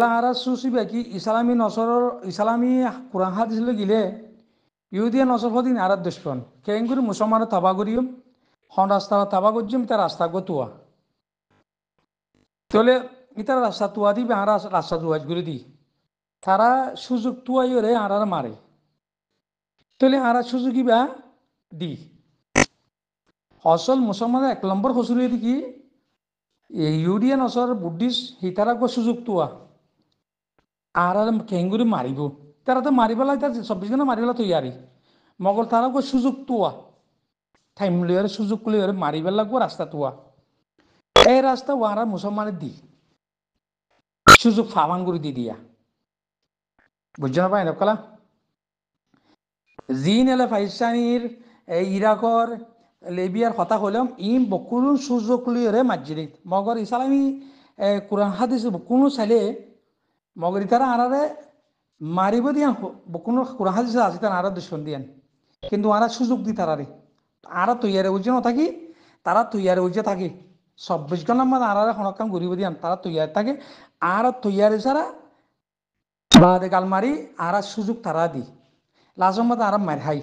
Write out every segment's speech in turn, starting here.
হারা সুসি বাকি ইসলামী নসরর ইসলামী কোরআন হাদিস গিলে ইহুদিয়া নসর হদিন আরাত দুশ্মন কেঙ্গুর মুসলমানের তাবা করিম হন রাস্তা তাবা গজিম তার রাস্তা গতুয়া তাহলে ইতার রাস্তা তুয়া দিবে হারা রাস্তা দুয়াজ করে দি তারা সুযোগ তুয়াই রে হারার মারে তাহলে হারা সুযোগই বা দি অসল মুসলমানের এক নম্বর হসুরিয়ে কি ইউরিয়ান অসর বুদ্ধিস্ট হিতারাগ সুযোগ তুয়া আর কেঙ্গুরি মারিব তারা তো মারিবেলা তার চব্বিশ ঘন্টা মারিবেলা তৈয়ারি মগল তারাকো সুযোগ তোয়া টাইম লইয়ারে সুযোগ লইয়ারে মারিবেলা গো রাস্তা তোয়া এই রাস্তা ওয়ারা মুসলমানের দি সুযোগ ফাওয়ান দি দিয়া বুঝছো না পাই কলা জিন এলে পাকিস্তানির ইরাকর লেবিয়ার কথা হলাম ইম বকুরুন সুযোগ লইয়ারে মাজিরিত মগর ইসালামী কোরআন হাদিস কোনো ছেলে মগরিতারা আরারে মারিব দিয়ান কোনো কোরআন হাদিস আছে তার আরো দুশ্মন দিয়ান কিন্তু আরা সুযোগ দি তারারে আরা তৈয়ারে ন থাকি তারা তৈয়ারে উজ্জে থাকি চব্বিশ ঘন্টার মানে আরারে সনকাম ঘুরিব দিয়ান তারা তৈয়ার থাকে আর তৈয়ারে সারা বাদে গাল মারি আরা সুযোগ তারা দি লাজমত আরা মার হাই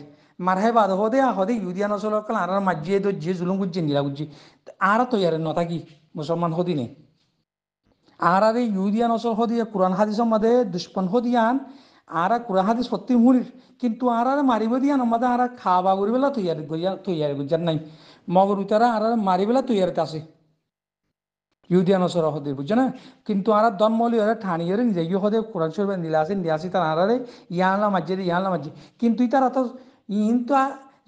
মার হাই বাদ দে হদে ইউদিয়ান অঞ্চল আর মাজিয়ে দিয়ে জুলুম গুজি নিরা গুজি আর তৈয়ারে নথাকি মুসলমান হদিনে এই ইহুদিয়ান অসল হদিয়া কোরআন হাদিস মাদে দুষ্পন হদিয়ান আর কোরআন হাদিস সত্যি মুড়ির কিন্তু আর মারিব দিয়ান আমাদের আর খাওয়া বা করি বেলা তৈয়ারি গইয়া তৈয়ারি গুজার নাই মগর উতারা আর মারি বেলা তৈরি আছে ইউদিয়ান অসর সদি বুঝছে না কিন্তু আরা দমলি ওরা ঠানিয়ারে নিজে হদে কোরআন শরীফ নিলা আছে নিয়ে আসি তার আরারে ইয়ালা মাঝে ইয়ালা মাঝে কিন্তু ইতারা আত ইন তো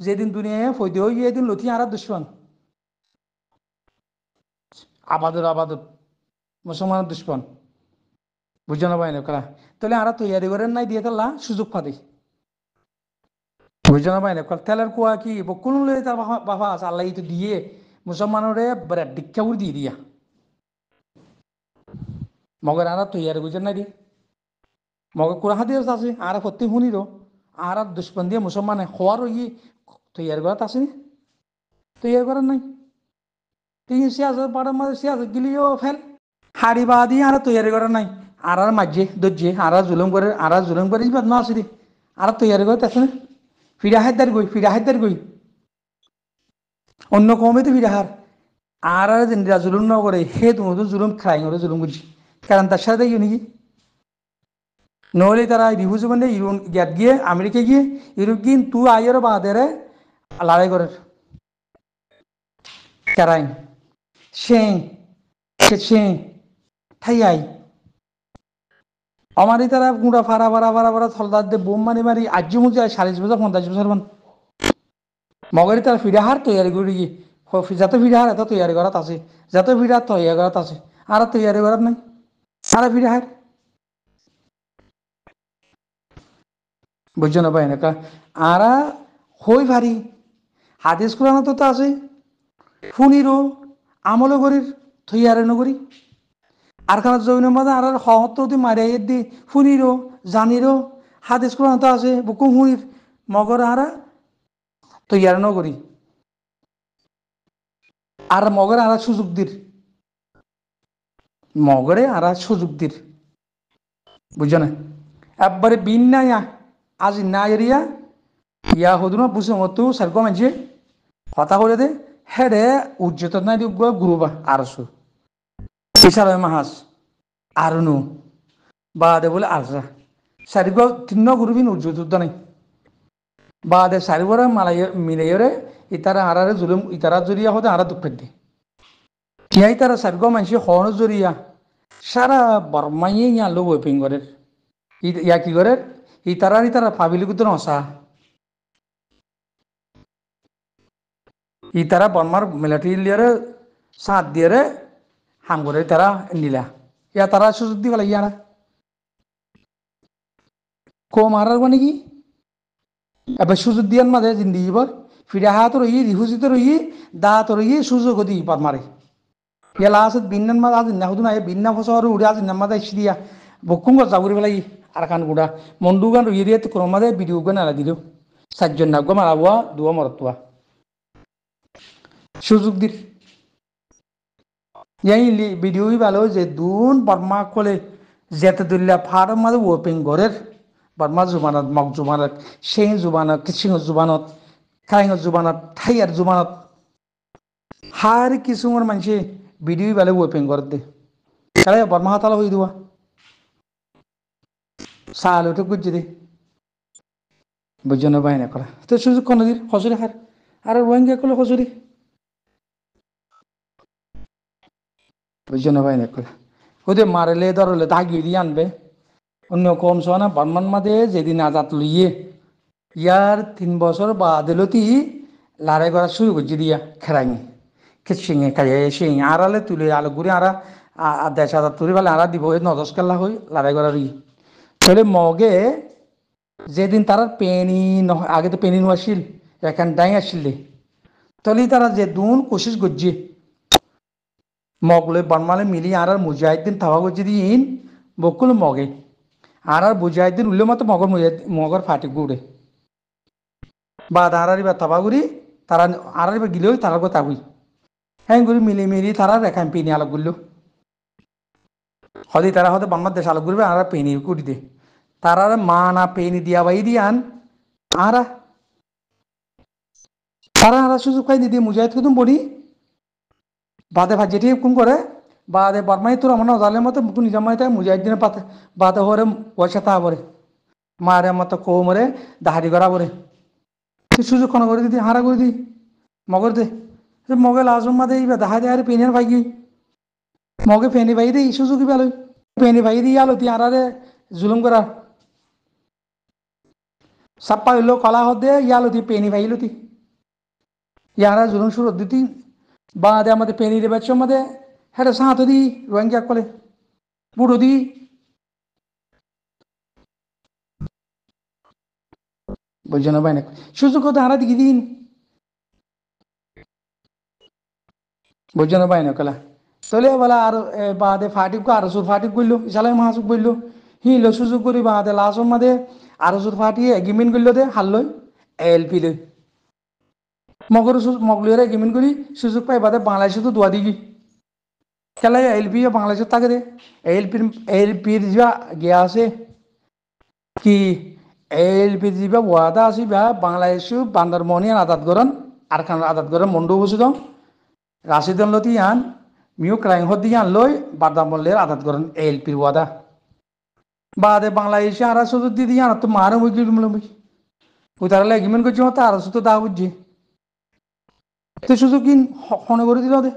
যেদিন দুনিয়ায় ফৈদে হই এদিন লথি আর দুশ্মন আবাদত আবাদত মুসলমান দুশ্মন বুঝানো না না করা তাহলে আর তৈয়ারি করেন নাই দিয়ে তাল্লা সুযোগ পাতি বুঝানো পাই না তেলের কুয়া কি কোন তার বাবা আছে আল্লাহ তো দিয়ে মুসলমানরে বেড়া ডিক্ষা উড় দিয়ে দিয়া মগের আর তৈয়ারি বুঝেন নাই দিয়ে মগর কুড়া হাতে আছে আর সত্যি রো আর দুশ্মন দিয়ে মুসলমানে খোয়ারও ই তৈয়ারি করা আছে তৈয়ারি করার নাই তিনি সিয়াজ পাড়ার মাঝে সিয়াজ গিলিও ফেল হাড়ি বাদি আর তৈরি করা নাই আর আর মাঝে দর্জে আর জুলুম করে আর জুলুম করে বাদ না আসি আর তৈরি করে তাছাড়া ফিরা হায়দার গই ফিরা হায়দার গই অন্য কমে তো ফিরা হার আর আর যেটা জুলুম না করে হে তুমি তো জুলুম খাই করে জুলুম করছি কারণ তার সাথে দেখি নাকি নহলে তারা রিভুজ মানে ইউরোপ গ্যাপ গিয়ে আমেরিকা গিয়ে ইউরোপ গিয়ে তু আইয়ের বাদেরে লড়াই করে কেরাই সে সে ঠাইয়াই আমারই তারা গুঁড়া ফাড়া ভাড়া ভাড়া ভাড়া থলদার দিয়ে বোম মারি মারি আজ্য মুজি আয় চালিশ বছর পঞ্চাশ বছর মান মগরি তার হার তৈরি করি গিয়ে যাতে ফিরে হার এত তৈরি করাত আছে যাতে ফিরে হার তৈরি করাত আছে আর তৈরি করার নাই আর ফিরে হার বুঝছো না ভাই এনেকা আরা হই ভারি হাদিস কোরআন তো আছে ফুনিরও আমলও করির থইয়ারে নগরী আরখানা জৈন মাদা আর সহত্তরদি মারিয়াই দি জানি জানিরো হাদিস স্কুল আছে বুকু শুনি মগর আরা তৈয়ার নগরী আর মগর আর সুযোগ দির মগরে আর সুযোগ দির বুঝছো না একবারে বিন না আজ না এরিয়া ইয়া না বুঝে মতো সেরকম আছে কথা বলে দে হেডে উজ্জত নাই গুরুবা আরসু ইশারা মাহাস আরনু বাদে বলে আরসা সারিব তিন্ন গুরুবিন উর্জুযুদ্ধ নাই বাদে সারিবরা মালাই মিলাইরে ইতারা আরারে জুলুম ইতারা জরিয়া হতে আরা দুঃখ দে কিয়া ইতারা সারিগ মানুষ হন জরিয়া সারা বর্মাইয়ে ইয়া লো ওয়েপিং করে ইয়া কি করে ইতারা ইতারা পাবিলি কুতন অসা ইতারা বর্মার মিলিটারি লিয়ারে সাথ দিয়ে حنقول ترى اني لا يا ترى شو ضدي ولا يا කෝ මාරවනකි ඇබ සුසුද්ධියන් මද සිින්දීබර් ෆිඩහාතුරයේ රිහුසිතරුයේ ධාතුරයේ සුසකොදී පත්මරේ. යලාසත් බින්න මද නැහුතු අය බින්න හොසවර උඩාස නම්මද ශ්දිය බොක්කුම සවරවලයි අරකන් ගුඩා මොන්ඩුගන් රීරියඇති කොමද බිඩියුගන අලදිරු සජ්ජන්නක්ග මලවා දුව මොරත්තුවා. සුසුක්දිරි এই বিডিওই ভালো যে দুন বর্মা কলে যেতে দিল্লা ফার্ম আর ওপেন গড়ের বর্মা জুবানত মগ জুবানত সেই জুবানত কৃষিং জুবানত কাহিং জুবানত ঠাইয়ার জুবানত হার কিছুমর মানুষে বিডিওই ভালো ওপেন গড় দে কালে বর্মা হাতাল হয়ে দেওয়া সাল ওঠে গুজি দে বুঝে নেবাই না করা তো সুযোগ কোনদিন হজুরি হার আর রোহিঙ্গা কলে হজুরি ওই ভাই দেখো ওদের মারেলে ধরলে দাগিয়ে দিয়ে আনবে অন্য কম সহ না বার্মান মাদে যেদিন আজাদ লইয়ে ইয়ার তিন বছর বা আদালতি লাড়াই করা শুরু করছি দিয়া খেরাঙে খেসিঙে খাইয়ে সিং আড়ালে তুলে আলো ঘুরে আড়া দেশ আজাদ তুলে বেলা আড়া দিব নদস কেলা হই লাড়াই করার ই তাহলে মগে যেদিন তারা পেনি আগে তো পেনি নোয়াছিল এখান ডাই আসলে তাহলে তারা যে দুন কোশিস করছে মগলে আর আর মুজাহিদ্দিন থাকা മോഗ്ലെ ബൺമാലെ മിലി ആറാർ മുജാഹിദ്ദീൻ আর ബൊക്കുൽ മോഗെ ആറാർ മുജാഹിദ്ദീൻ ഉല്ലുമത്ത് মগর ফাটি গুড়ে বা দাঁড়ারি বা তাবাগুড়ি তারা আর বা গিলেও তারা কথা হুই হ্যাঁ গুড়ি মিলি মিলি তারা রেখা পিনি আলো গুলো হদি তারা হতে দেশ আলো গুড়বে আর পেনি গুড়ি দে তারা মা না পেনি দিয়া বাই দিয়ে আন আরা তারা আর সুযোগ খাই দিদি মুজাহিদ কুতুম বড়ি বাদে যেটি হুকুম করে বাদে বর্মাই তোর আমার নজালের মতো মুখ নিজাম মাই তাই পাতে বাদে হরে পয়সা তা বরে মারে মতো কৌমরে দাহারি করা বরে তুই সুযোগ ক্ষণ করে দিদি হারা করে দি মগর দে মগে লাজম মাদে ইবা দাহা দেহারে পেনের ভাগি মগে ফেনি ভাই দিই সুযোগ পেলো পেনি ভাই দি আলো তুই আরারে জুলুম করা সাপ্পা হইলো কলা হতে ইয়ালো তুই পেনি ভাইলো তুই ইয়ারা জুলুম সুরত দিতি বাদে আমাদের পেনির বাচ্চা আমাদের হেটা সাঁত দি রোয়াঙ্গি কলে বুড়ো দি বলছেন ভাই না সুযোগ হারা দিকে দিন বলছেন ভাই না কলা তলে বলা আর বাদে ফাটিক আর সুদ ফাটিক করলো ইসালাই মাহাসুক বললো হি সুযোগ করি বাদে লাস্ট মাদে আর সুদ ফাটিয়ে এগ্রিমেন্ট করলো দে হাল লই এলপি লই মগর মগলিয়ারা গেমিন করি সুযোগ পাই বাদে বাংলাদেশে তো দোয়া দিবি খেলা পি বাংলাদেশে থাকে রে এল পির যা গিয়া আছে কি এল এলপি যা ওয়াদা আছে বা বাংলাদেশে বান্দরমোহনিয়ান আদাত গরন আর খান আদাত গরন মন্ডু দাও রাশিদন লতি আন মিউ ক্রাইং হদি আন লই বাদামলের আদাত এল পির ওয়াদা বাদে বাংলাদেশে আর সুযোগ দিয়ে দিয়ে আন তো মারো উইকেট মুলমি তারা এগ্রিমেন্ট করছি হতো আর সুতো দা বুঝছি സുസുക്കിൻ ഹോണ വെറുതെ അതെ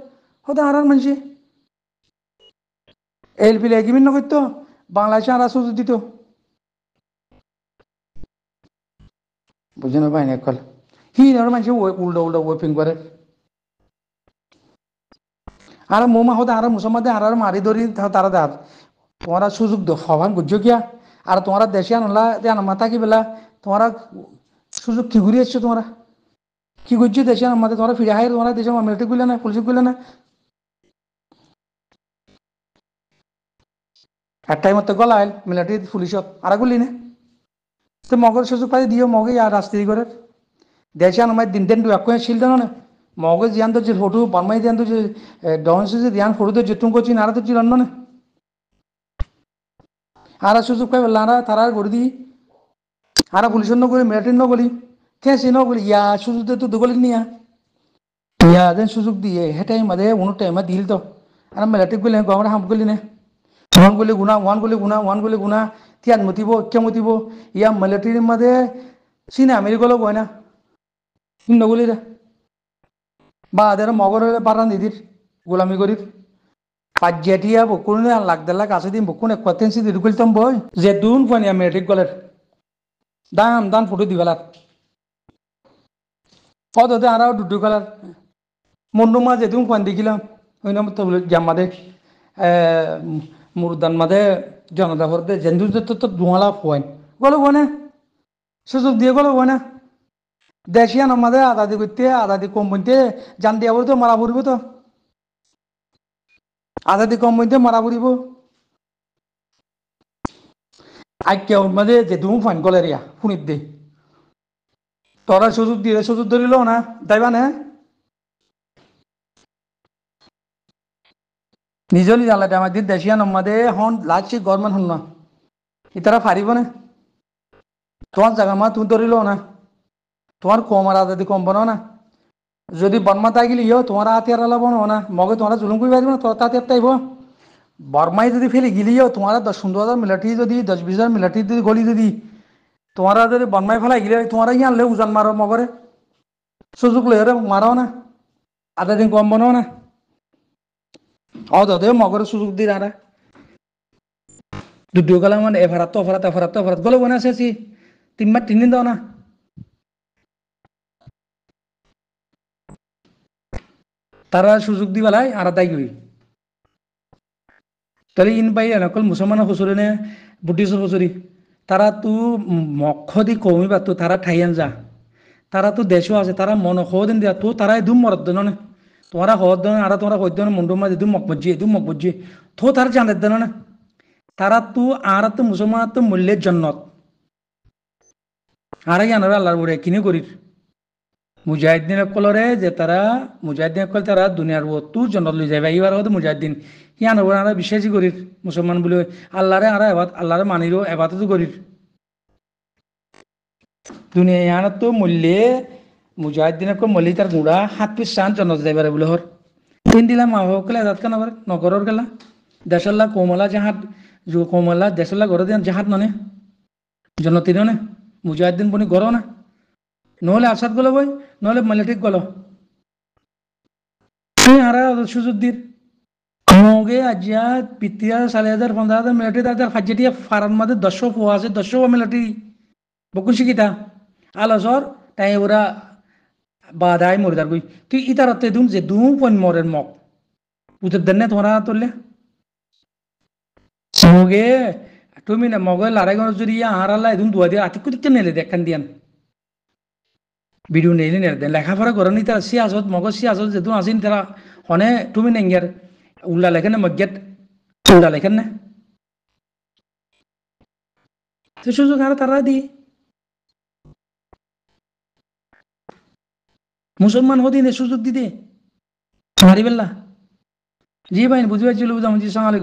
അത് ആരാണ് മനുഷ്യൻ এল পি লেগি মিন্ন করতো বাংলাদেশে আর সুযোগ দিত বুঝে না পাইনি একল হি নেওয়ার মানুষ উল্টো উল্টো ওয়েপিং করে আর মোমা হতে আর মুসলমানদের আর আর মারি ধরি তারা দাঁত তোমারা সুযোগ হবান গুজো কিয়া আর তোমারা দেশে আনলা আনমা থাকি বেলা তোমারা সুযোগ কি ঘুরে এসছো তোমরা কি করছি দেশে আমাদের তোমরা ফিরে হাই তোমরা দেশে আমার মিলিটারি গুলো না পুলিশ গুলো না এক টাইমত গলা আইল মিলিটারি পুলিশ আর গুলি না তো মগের সুযোগ পাই দিও মগে আর রাস্তি করে দেশে আমার দিন দিন এক শিল দেন না মগজ জিয়ান তো ফটো বানমাই দিয়ান তো যে ডহন সুযোগ দিয়ান ফটো তো যেটুম করছি না তো চিলান না আর সুযোগ পাই লারা তারা গড়ি দিই আর পুলিশের নগরী মিলিটারির নগরী কেন চিন বোলে ইয়া সুযোগটো দুগলি নিয়া ইয়া যেন সুযোগ দিয়ে সেই টাইমতে অনু টাইমত দিল তো আর আমি ৰাতি গলি গৰমতে হাম গলি নে ওৱান গলি গুণা ওৱান গলি গুণা ওৱান গলি গুণা তিয়াত মতিব কিয় মতিব ইয়া মিলিটেৰীৰ মাজে চীন আমেৰিকালৈ গৈ না চীন নগলি ৰে বা আদে মগৰৰে পাৰা নিদি গোলামী কৰি পাঁচ জেঠিয়া বকুৰ নে লাখ দেড় লাখ আছে দিম বকুৰ নে কোৱাটেঞ্চি দি গলি তম বই যে দুন পোৱা নিয়া মেট্ৰিক গ'লে দাম দাম ফটো দিবলাৰ পদতে আরও দুটো কালার মন্ডু মাছ এতুম কান দেখিলাম ওই নাম তো জামাদে মুরদান মাদে জনতা ভরতে জেন্দু তো ধোঁয়ালা ফোয়াইন গলো বনে সুযোগ দিয়ে গলো বনে দেশিয়ান আমাদের আদা দি করতে আদা দি কম বইতে জান দিয়ে বলতে মারা পড়িব তো আদা দি কম বইতে মারা পড়িব আজকে মাঝে যে দুম ফাইন কলেরিয়া ফুনিত দিয়ে তোরা শুধু দিলে শুধু ধরিল না তাইবা না নিজলি জানলা দে আমাদের দেশিয়া নম্মাদে হন লাচি গরমান হন না ইতারা ফারিব না তোমার জায়গা মা তুমি ধরিল না তোমার কমার আদাদি কম বনো না যদি বর্মা তাই গেলি ইয় তোমার হাতিয়ার আলা বনো না মগে তোমারা জুলুম করি পারবে না তোর হাতিয়ার তাইব বর্মায় যদি ফেলে গেলি ইয় তোমারা দশ সুন্দর হাজার মিলাটি যদি দশ বিশ হাজার মিলাটি যদি গলি যদি তোমারা যদি বনমাই ফেলা গেলে তোমারা ইয়ান লে উজান মারো মগরে সুযোগ লে মারো না আধা দিন কম বনাও না অদ দে মগরে সুযোগ দি রা দুটো গেলাম মানে এফারাত তো অফারাত এফারাত তো অফারাত গলে বনে মানে আসেছি তিন মাস তিন দিন দাও না তারা সুযোগ দি বেলায় আর দায় গই তাহলে ইন পাই নকল মুসলমান হুসুরে নে বুটিসর হুসুরি তারা তো দি কমি বা তো তারা ঠাইয়ান যা তারা তো দেশও আছে তারা মন হদিন দিয়া তো তারাই দুম মরদ না তোমরা দেন আর তোমরা দেন মুন্ডু মাঝে দুম মকবজি দুম মকবজি তো তার জানতে দেন না তারা তো আর তো মুসলমান তো মূল্যের জন্নত আর জানাবে আল্লাহর বুড়ে কিনে করির মুজাহিদিন কলরে যে তারা মুজাহিদিন কল তারা দুনিয়ার ও জন্মত জন্নত লই যাবে এইবার হতো মুজাহিদিন হব ওরা আরা বিশ্বাসই করি মুসলমান বলে আল্লাহরে আর এবাদ আল্লাহরে মানিরও তো করি দুনিয়া ইয়ানত তো মূল্যে মুজাহিদিনক মল্লি তার গুড়া হাত পিস চান জনত যাইবারে বলে হর তিন দিলা মা হকলে এজাদ কেন আবার নগরর গেলা দেশাল্লা কোমলা জাহাত কোমলা দেশাল্লা গড়ে দিন জাহাত ননে জনতির নে মুজাহিদিন বনি গড় না নহলে আসাদ গলো বই নহলে মালিটিক গলো তুই আরা সুযোগ দিয়ে ভোগে আজিয়া পিতিয়া চালে হাজার পঞ্চাশ হাজার মিলিটারি তাদের ফাজেটিয়া ফারান মাদে দশ পোহা আছে দশ মিলিটারি বকুশি কিতা আলসর তাই ওরা বাধায় মরে দাঁড়ি তুই ইতার হাতে দুম যে দু পণ মরের মগ উদের দেন তোলে ভোগে তুমি না মগের লড়াই করে যদি আহারালা এদিন দুয়া দিয়ে আতিক করতে নেলে দেখান দিয়ান ভিডিও নেলে নেলে দেন লেখাপড়া করেনি তার সে আসত মগজ সে আসত যেদিন আসেন তারা অনেক তুমি নেঙ্গিয়ার ulah lagi na magjat ulah lagi na tu susu kara taradi मुसलमान होती ने सुजुक दी दे हमारी बल्ला जी भाई बुजुर्ग चलो बुझा मुझे सलाम